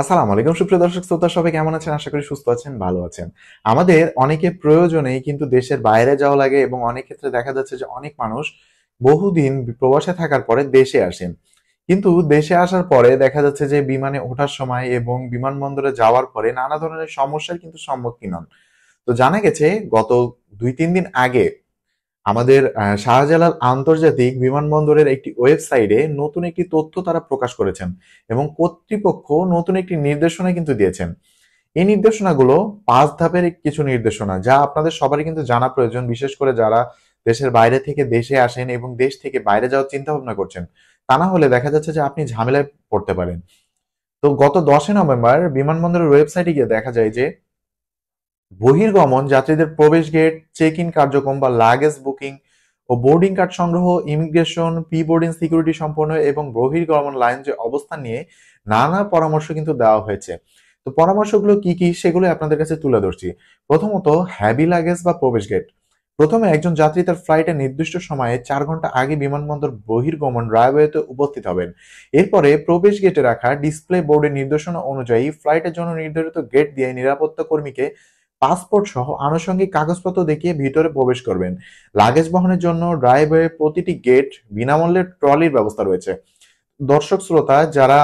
আসসালামু আলাইকুম সুপ্রিয় দর্শক শ্রোতা সবাই কেমন আছেন আশা করি সুস্থ আছেন ভালো আছেন আমাদের অনেকে প্রয়োজনেই কিন্তু দেশের বাইরে যাওয়া লাগে এবং অনেক ক্ষেত্রে দেখা যাচ্ছে যে অনেক মানুষ বহুদিন প্রবাসে থাকার পরে দেশে আসেন কিন্তু দেশে আসার পরে দেখা যাচ্ছে যে বিমানে ওঠার সময় এবং বিমানবন্দরে যাওয়ার পরে নানা ধরনের সমস্যার কিন্তু সম্মুখীন হন তো জানা গেছে গত দুই তিন দিন আগে আমাদের শাহজালাল আন্তর্জাতিক বিমানবন্দরের একটি ওয়েবসাইটে নতুন একটি তথ্য তারা প্রকাশ করেছেন এবং কর্তৃপক্ষ নতুন একটি নির্দেশনা কিন্তু দিয়েছেন এই নির্দেশনাগুলো পাঁচ ধাপের কিছু নির্দেশনা যা আপনাদের সবারই কিন্তু জানা প্রয়োজন বিশেষ করে যারা দেশের বাইরে থেকে দেশে আসেন এবং দেশ থেকে বাইরে যাওয়ার চিন্তা ভাবনা করছেন তা না হলে দেখা যাচ্ছে যে আপনি ঝামেলায় পড়তে পারেন তো গত দশই নভেম্বর বিমানবন্দরের ওয়েবসাইটে গিয়ে দেখা যায় যে বহির্গমন যাত্রীদের প্রবেশ গেট চেক ইন কার্যক্রম বা লাগেজ বুকিং ও বোর্ডিং কার্ড সংগ্রহ ইমিগ্রেশন পি বোর্ডিং সিকিউরিটি সম্পন্ন এবং বহির্গমন লাইন যে অবস্থান নিয়ে নানা পরামর্শ কিন্তু দেওয়া হয়েছে তো পরামর্শগুলো কি কি সেগুলো আপনাদের কাছে তুলে ধরছি প্রথমত হ্যাভি লাগেজ বা প্রবেশ গেট প্রথমে একজন যাত্রী তার ফ্লাইটের নির্দিষ্ট সময়ে চার ঘন্টা আগে বিমানবন্দর বহির্গমন রায়বয়েতে উপস্থিত হবেন এরপরে প্রবেশ গেটে রাখা ডিসপ্লে বোর্ডের নির্দেশনা অনুযায়ী ফ্লাইটের জন্য নির্ধারিত গেট দিয়ে নিরাপত্তা কর্মীকে পাসপোর্ট সহ আনুষঙ্গিক কাগজপত্র দেখিয়ে ভিতরে প্রবেশ করবেন লাগেজ বহনের জন্য ড্রাইভের প্রতিটি গেট বিনামূল্যে ট্রলির ব্যবস্থা রয়েছে দর্শক শ্রোতা যারা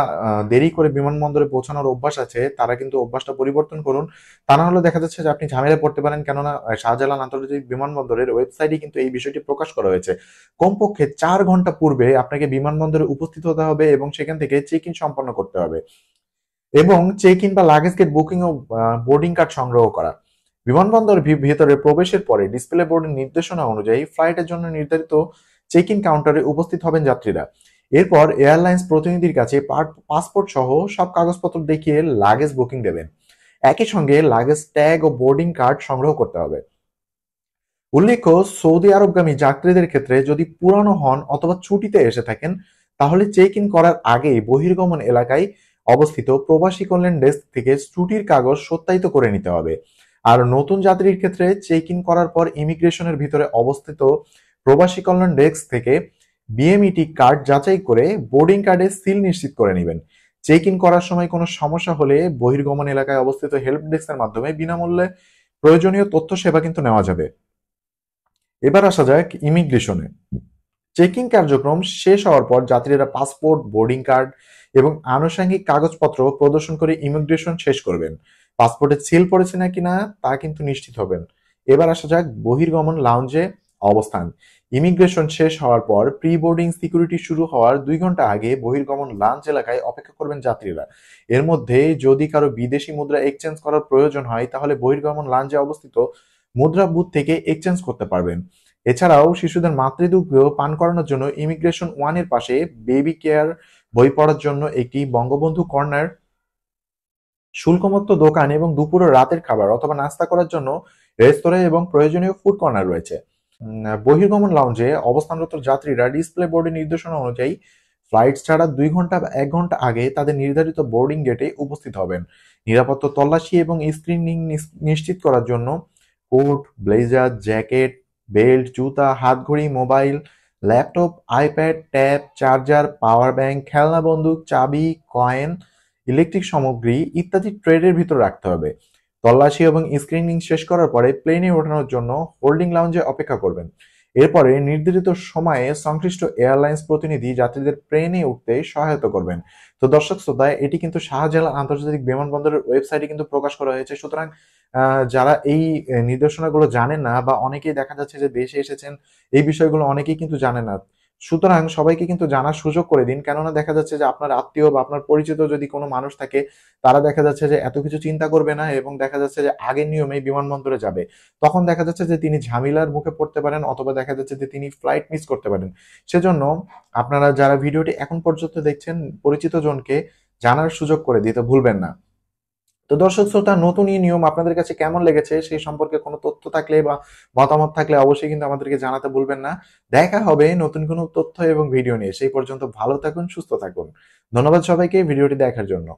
দেরি করে বিমানবন্দরে পৌঁছানোর অভ্যাস আছে তারা কিন্তু অভ্যাসটা পরিবর্তন করুন তা না হলে দেখা যাচ্ছে যে আপনি ঝামেলা পড়তে পারেন কেননা শাহজালাল আন্তর্জাতিক বিমানবন্দরের ওয়েবসাইটে কিন্তু এই বিষয়টি প্রকাশ করা হয়েছে কমপক্ষে চার ঘন্টা পূর্বে আপনাকে বিমানবন্দরে উপস্থিত হতে হবে এবং সেখান থেকে চেক ইন সম্পন্ন করতে হবে এবং চেক ইন বা লাগেজ গেট বুকিং ও বোর্ডিং কার্ড সংগ্রহ করা বিমানবন্দর ভেতরে প্রবেশের পরে ডিসপ্লে বোর্ডের নির্দেশনা অনুযায়ী ফ্লাইটের জন্য নির্ধারিত চেক ইন কাউন্টারে উপস্থিত হবেন যাত্রীরা এরপর এয়ারলাইন্স প্রতিনিধির কাছে পাসপোর্ট সহ সব কাগজপত্র দেখিয়ে লাগেজ বুকিং দেবেন একই সঙ্গে লাগেজ ট্যাগ ও বোর্ডিং কার্ড সংগ্রহ করতে হবে উল্লেখ্য সৌদি আরবগামী যাত্রীদের ক্ষেত্রে যদি পুরানো হন অথবা ছুটিতে এসে থাকেন তাহলে চেক ইন করার আগেই বহির্গমন এলাকায় অবস্থিত প্রবাসী কল্যাণ ডেস্ক থেকে ছুটির কাগজ সত্যায়িত করে নিতে হবে আর নতুন যাত্রীর ক্ষেত্রে চেক ইন করার পর ইমিগ্রেশনের ভিতরে অবস্থিত প্রবাসী কল্যাণ ডেস্ক থেকে বিএমইটি কার্ড e যাচাই করে বোর্ডিং কার্ডে সিল নিশ্চিত করে নেবেন চেক ইন করার সময় কোনো সমস্যা হলে বহির্গমন এলাকায় অবস্থিত হেল্প ডেস্কের মাধ্যমে বিনামূল্যে প্রয়োজনীয় তথ্য সেবা কিন্তু নেওয়া যাবে এবার আসা যাক ইমিগ্রেশনে চেকিং কার্যক্রম শেষ হওয়ার পর যাত্রীরা পাসপোর্ট বোর্ডিং কার্ড এবং আনুষঙ্গিক কাগজপত্র প্রদর্শন করে ইমিগ্রেশন শেষ করবেন পাসপোর্টে সিল পড়েছে নাকি না তা কিন্তু নিশ্চিত হবেন এবার আসা যাক বহির্গমন লাউঞ্জে অবস্থান ইমিগ্রেশন শেষ হওয়ার পর প্রি বোর্ডিং সিকিউরিটি শুরু হওয়ার দুই ঘন্টা আগে বহির্গমন লাঞ্চ এলাকায় অপেক্ষা করবেন যাত্রীরা এর মধ্যে যদি কারো বিদেশি মুদ্রা এক্সচেঞ্জ করার প্রয়োজন হয় তাহলে বহির্গমন লাঞ্চে অবস্থিত মুদ্রা বুথ থেকে এক্সচেঞ্জ করতে পারবেন এছাড়াও শিশুদের মাতৃদুগ্ধ পান করানোর জন্য ইমিগ্রেশন ওয়ানের পাশে বেবি কেয়ার বই পড়ার জন্য একটি বঙ্গবন্ধু কর্নার শুল্কমুক্ত দোকান এবং দুপুর রাতের খাবার অথবা নাস্তা করার জন্য রেস্তোরাঁ এবং প্রয়োজনীয় ফুড কর্নার রয়েছে বহির্গমন লাউঞ্জে অবস্থানরত যাত্রীরা ডিসপ্লে বোর্ডের নির্দেশনা অনুযায়ী ফ্লাইট ছাড়া দুই ঘন্টা বা এক ঘন্টা আগে তাদের নির্ধারিত বোর্ডিং গেটে উপস্থিত হবেন নিরাপত্তা তল্লাশি এবং স্ক্রিনিং নিশ্চিত করার জন্য কোট ব্লেজার জ্যাকেট বেল্ট জুতা হাতঘড়ি mobile laptop iPad tab charger power bank খেলনা বন্দুক চাবি কয়েন ইলেকট্রিক সামগ্রী ইত্যাদি ট্রেডের ভিতর রাখতে হবে তল্লাশি এবং স্ক্রিনিং শেষ করার পরে প্লেনে ওঠানোর জন্য হোল্ডিং লাউঞ্জে অপেক্ষা করবেন এরপরে নির্ধারিত সময়ে সংশ্লিষ্ট এয়ারলাইন্স প্রতিনিধি যাত্রীদের প্লেনে উঠতে সহায়তা করবেন তো দর্শক শ্রোতায় এটি কিন্তু শাহজালাল আন্তর্জাতিক বিমানবন্দরের ওয়েবসাইটে কিন্তু প্রকাশ করা হয়েছে সুতরাং যারা এই নির্দেশনাগুলো জানেন না বা অনেকেই দেখা যাচ্ছে যে দেশে এসেছেন এই বিষয়গুলো অনেকেই কিন্তু জানে না সুতরাং সবাইকে কিন্তু জানার সুযোগ করে দিন কেননা দেখা যাচ্ছে যে আপনার আত্মীয় বা আপনার পরিচিত যদি কোনো মানুষ থাকে তারা দেখা যাচ্ছে যে এত কিছু চিন্তা করবে না এবং দেখা যাচ্ছে যে আগের নিয়মেই বিমানবন্দরে যাবে তখন দেখা যাচ্ছে যে তিনি ঝামেলার মুখে পড়তে পারেন অথবা দেখা যাচ্ছে যে তিনি ফ্লাইট মিস করতে পারেন সেজন্য আপনারা যারা ভিডিওটি এখন পর্যন্ত দেখছেন পরিচিত জনকে জানার সুযোগ করে দিতে ভুলবেন না তো দর্শক শ্রোতা নতুন এই নিয়ম আপনাদের কাছে কেমন লেগেছে সেই সম্পর্কে কোনো তথ্য থাকলে বা মতামত থাকলে অবশ্যই কিন্তু আমাদেরকে জানাতে ভুলবেন না দেখা হবে নতুন কোনো তথ্য এবং ভিডিও নিয়ে সেই পর্যন্ত ভালো থাকুন সুস্থ থাকুন ধন্যবাদ সবাইকে ভিডিওটি দেখার জন্য